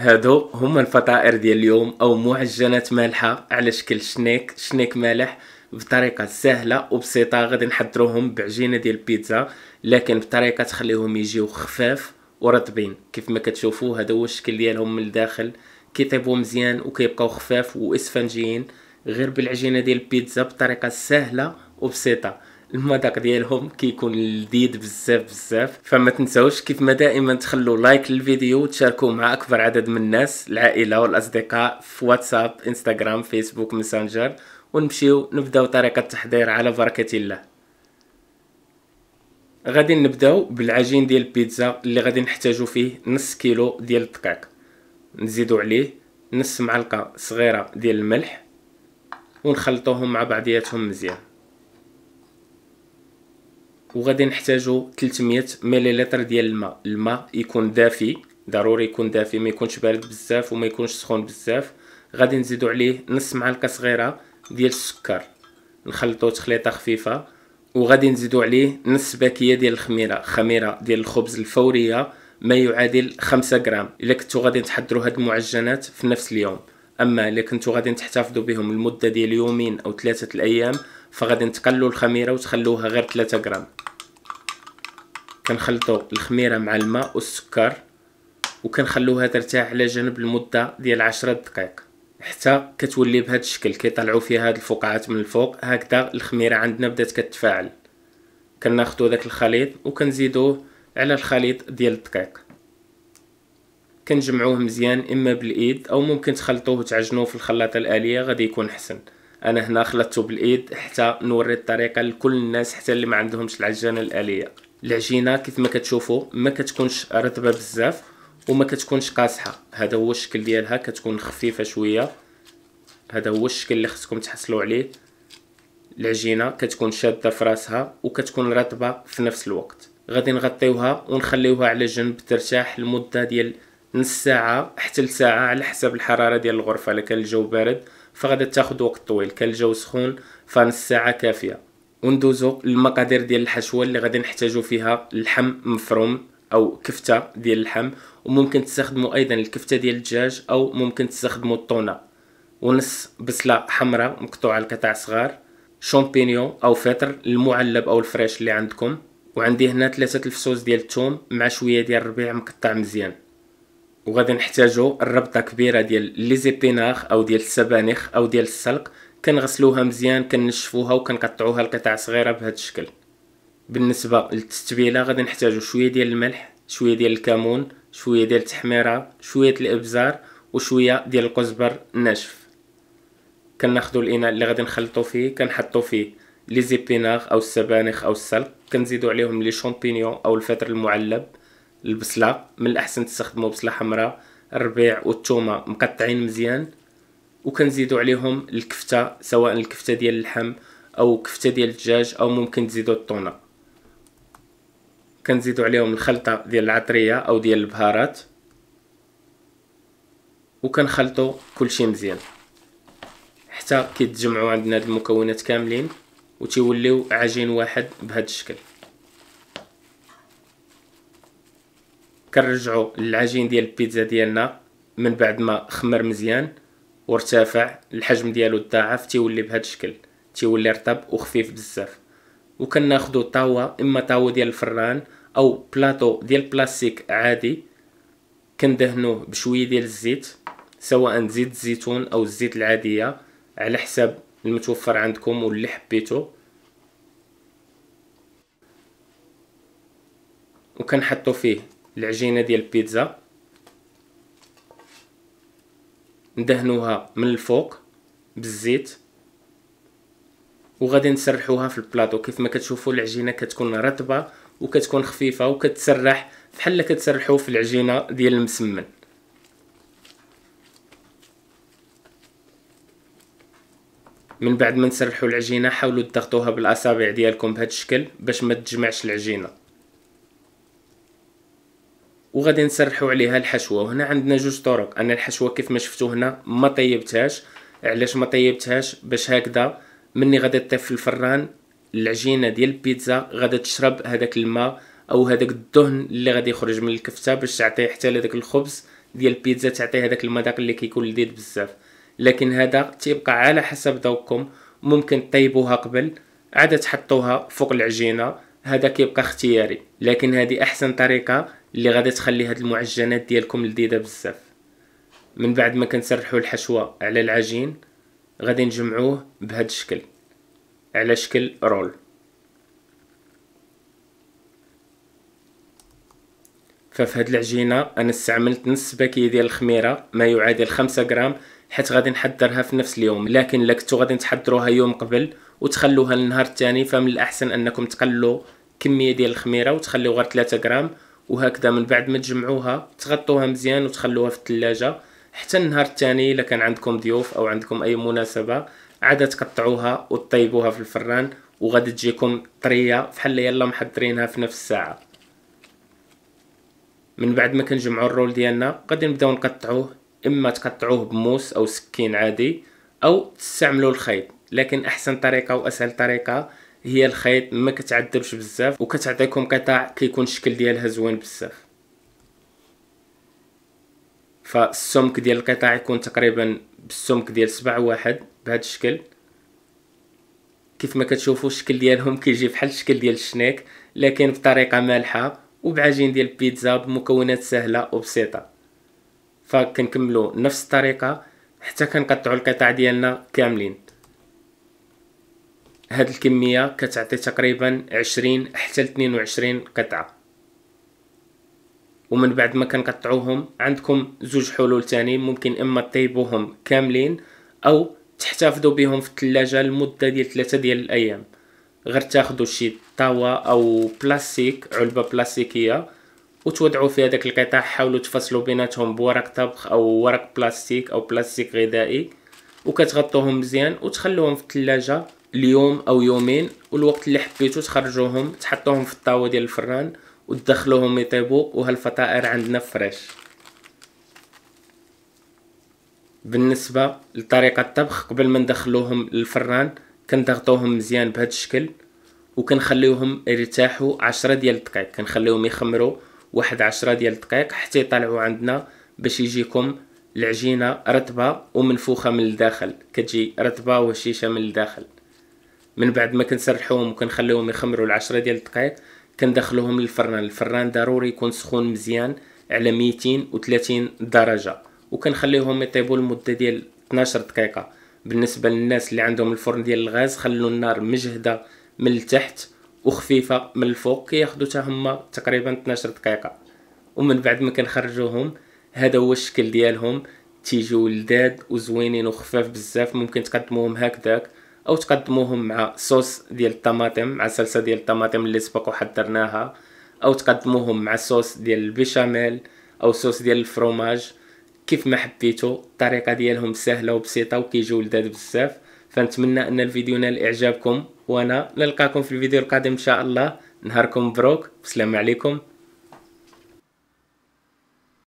هادو هما الفطائر ديال اليوم او معجنات مالحه على شكل شنيك شنيك مالح بطريقه سهله وبسيطه غادي نحضروهم بعجينه ديال البيتزا لكن بطريقه تخليهم يجيو خفاف ورطبين كيف ما كتشوفوا هذا هو الشكل ديالهم من الداخل كيطيبوا مزيان وكيبقاو خفاف واسفنجيين غير بالعجينه ديال البيتزا بطريقه سهله وبسيطه المذاق ديالهم كيكون لذيذ بزاف بزاف فما تنساوش كيف ما دائما تخلوا لايك للفيديو وتشاركوه مع اكبر عدد من الناس العائله والاصدقاء في واتساب انستغرام فيسبوك ميسنجر ونمشيو نبداو طريقه التحضير على بركه الله غادي نبداو بالعجين ديال البيتزا اللي غادي نحتاجو فيه نص كيلو ديال الدقيق نزيدو عليه نص معلقه صغيره ديال الملح ونخلطوهم مع بعضياتهم مزيان وغادي نحتاجو 300 مليلتر ديال الماء الماء يكون دافي ضروري يكون دافي ما يكونش بارد بزاف وما يكونش سخون بزاف غادي نزيدو عليه نص معلقه صغيره ديال السكر نخلطو تخليطه خفيفه وغادي نزيدو عليه نص باكيه ديال الخميره خميره ديال الخبز الفوريه ما يعادل 5 غرام الا كنتو غادي تحضروا هاد المعجنات في نفس اليوم اما الا كنتو غادي تحتفظوا بهم لمده ديال يومين او ثلاثه الايام فغادي تقللوا الخميره وتخلوها غير 3 غرام كنخلطوا الخميره مع الماء والسكر وكنخلوها ترتاح على جنب لمده ديال 10 دقائق حتى كتولي بهذا الشكل كيطلعوا فيها هاد الفقاعات من الفوق هكذا الخميره عندنا بدات كتفاعل كناخذوا داك الخليط وكنزيدوه على الخليط ديال الدقيق كنجمعوه مزيان اما بالايد او ممكن تخلطوه وتعجنوه في الخلاطه الاليه غادي يكون حسن انا هنا خلطته بالايد حتى نوري الطريقه لكل الناس حتى اللي ما عندهمش العجانه الاليه العجينه كيف ما كتشوفوا ما كتكونش رطبه بزاف وما كتكونش قاصحه هذا هو الشكل ديالها كتكون خفيفه شويه هذا هو الشكل اللي خصكم تحصلوا عليه العجينه كتكون شاده في راسها وكتكون رطبه في نفس الوقت غادي نغطيوها ونخليوها على جنب ترتاح لمده ديال نص ساعه حتى لساعه على حسب الحراره ديال الغرفه الا كان الجو بارد فغادي تاخذ وقت طويل كان الجو سخون فنص ساعه كافيه وندوزو للمقادير ديال الحشوه اللي غادي نحتاجو فيها اللحم مفروم او كفته ديال اللحم وممكن تستخدموا ايضا الكفته ديال الدجاج او ممكن تستخدموا الطونه ونص بصله حمراء مقطوعه لقطع صغار شامبينيون او فطر المعلب او الفريش اللي عندكم وعندي هنا ثلاثة الفصوص ديال الثوم مع شويه ديال الربيع مقطع مزيان وغادي نحتاجو الربطه كبيره ديال لي او ديال السبانخ او ديال السلق كنغسلوها مزيان كنشفوها وكنقطعوها لقطع صغيره بهذا الشكل بالنسبه للتتبيله غادي نحتاجو شويه ديال الملح شويه ديال الكمون شويه ديال التحميره شويه الابزار وشويه ديال القزبر الناشف كناخذوا الاناء اللي غادي نخلطو فيه كنحطو فيه لي زيبيناغ او السبانخ او السلق كنزيدو عليهم لي شامبينيون او الفطر المعلب البصله من الاحسن تستخدموا بصله حمراء الربيع والثومه مقطعين مزيان وكنزيدوا عليهم الكفته سواء الكفته ديال اللحم او كفته ديال الدجاج او ممكن تزيدوا الطونه كنزيدوا عليهم الخلطه ديال العطريه او ديال البهارات وكنخلطوا كلشي مزيان حتى كيتجمعوا عندنا هاد المكونات كاملين وتيوليو عجين واحد بهذا الشكل كنرجعوا للعجين ديال البيتزا ديالنا من بعد ما خمر مزيان وارتفع الحجم ديالو تضاعف تيولي بهذا الشكل تيولي رطب وخفيف بزاف وكناخذوا طاوة اما طاوة ديال الفران او بلاطو ديال بلاستيك عادي كندهنوه بشويه ديال الزيت سواء زيت الزيتون او الزيت العاديه على حسب المتوفر عندكم واللي حبيتو وكنحطوا فيه العجينه ديال البيتزا ندهنوها من الفوق بالزيت وغادي نسرحوها في البلاطو كيف ما كتشوفوا العجينه كتكون رطبه وكتكون خفيفه وكتسرح بحال كتسرحوا في العجينه ديال المسمن من بعد ما نسرحوا العجينه حاولوا تضغطوها بالاصابع ديالكم بهذا الشكل باش ما تجمعش العجينه وغادي نسرحوا عليها الحشوه وهنا عندنا جوج طرق انا الحشوه كيف ما شفتوا هنا ما طيبتهاش علاش ما طيبتهاش باش هكذا مني غادي تطيب في الفران العجينه ديال البيتزا غادي تشرب هذاك الماء او هذاك الدهن اللي غادي يخرج من الكفته باش تعطي حتى لذاك الخبز ديال البيتزا تعطي هذاك المذاق اللي كيكون لذيذ بزاف لكن هذا تيبقى على حسب ذوقكم ممكن طيبوها قبل عاد تحطوها فوق العجينه هذا كيبقى اختياري لكن هذه احسن طريقه اللي غادي تخلي هاد المعجنات ديالكم لذيذه بزاف من بعد ما كنسرحوا الحشوه على العجين غادي نجمعوه بهاد الشكل على شكل رول ففي هاد العجينه انا استعملت نص باكيه ديال الخميره ما يعادل 5 غرام حيت غادي نحضرها في نفس اليوم لكن لكنتو غادي تحضروها يوم قبل وتخلوها للنهار الثاني فمن الاحسن انكم تقللوا كميه ديال الخميره وتخليو غير 3 غرام وهكذا من بعد ما تجمعوها تغطوها مزيان وتخلوها في الثلاجه حتى النهار الثاني الا كان عندكم ضيوف او عندكم اي مناسبه عاد تقطعوها وتطيبوها في الفران وغادي تجيكم طريه بحال يلا محضرينها في نفس الساعه من بعد ما كنجمعوا الرول ديالنا غادي نبداو نقطعوه اما تقطعوه بموس او سكين عادي او تستعملوا الخيط لكن احسن طريقه واسهل طريقه هي الخيط ما كتعذبش بزاف وكتعطيكم قطع كيكون الشكل ديالها زوين بزاف فالسمك ديال القطع يكون تقريبا بالسمك ديال سبع واحد بهذا الشكل كيف ما كتشوفوا الشكل ديالهم كيجي بحال الشكل ديال الشنيك لكن بطريقه مالحه وبعجين ديال البيتزا بمكونات سهله وبسيطه فكنكملوا نفس الطريقه حتى كنقطعوا القطع ديالنا كاملين هاد الكمية كتعطي تقريبا عشرين حتى لتنين وعشرين قطعة ومن بعد ما كنقطعوهم عندكم زوج حلول تاني ممكن اما طيبوهم كاملين او تحتفظوا بهم في الثلاجة لمدة ديال ثلاثة ديال الايام غير تاخدو شي طاوة او بلاستيك علبة بلاستيكية وتوضعوا في هذاك القطع حاولوا تفصلوا بيناتهم بورق طبخ او ورق بلاستيك او بلاستيك غذائي وكتغطوهم مزيان وتخلوهم في الثلاجة اليوم او يومين والوقت اللي حبيتو تخرجوهم تحطوهم في الطاوه ديال الفران وتدخلوهم يطيبو وهالفطائر عندنا فريش بالنسبه لطريقه الطبخ قبل ما ندخلوهم للفران كنضغطوهم مزيان بهذا الشكل وكنخليوهم يرتاحوا عشرة ديال الدقائق كنخليوهم يخمروا واحد عشرة ديال الدقائق حتى يطلعوا عندنا باش يجيكم العجينه رطبه ومنفوخه من الداخل كتجي رطبه وهشيشه من الداخل من بعد ما كنسرحوهم وكنخليوهم يخمروا العشرة ديال الدقائق كندخلوهم للفران الفران ضروري يكون سخون مزيان على 230 درجة وكنخليهم يطيبوا لمدة ديال 12 دقيقة بالنسبة للناس اللي عندهم الفرن ديال الغاز خلوا النار مجهدة من التحت وخفيفة من الفوق كياخدو حتى هما تقريبا 12 دقيقة ومن بعد ما كنخرجوهم هذا هو الشكل ديالهم تيجيو لذاذ وزوينين وخفاف بزاف ممكن تقدموهم هكذاك او تقدموهم مع صوص ديال الطماطم مع صلصه ديال الطماطم اللي سبق وحضرناها او تقدموهم مع صوص ديال البيشاميل او صوص ديال الفروماج كيف ما حبيتو الطريقه ديالهم سهله وبسيطه وكيجيو لذاذ بزاف فنتمنى ان الفيديو نال اعجابكم وانا نلقاكم في الفيديو القادم ان شاء الله نهاركم مبروك بسلام عليكم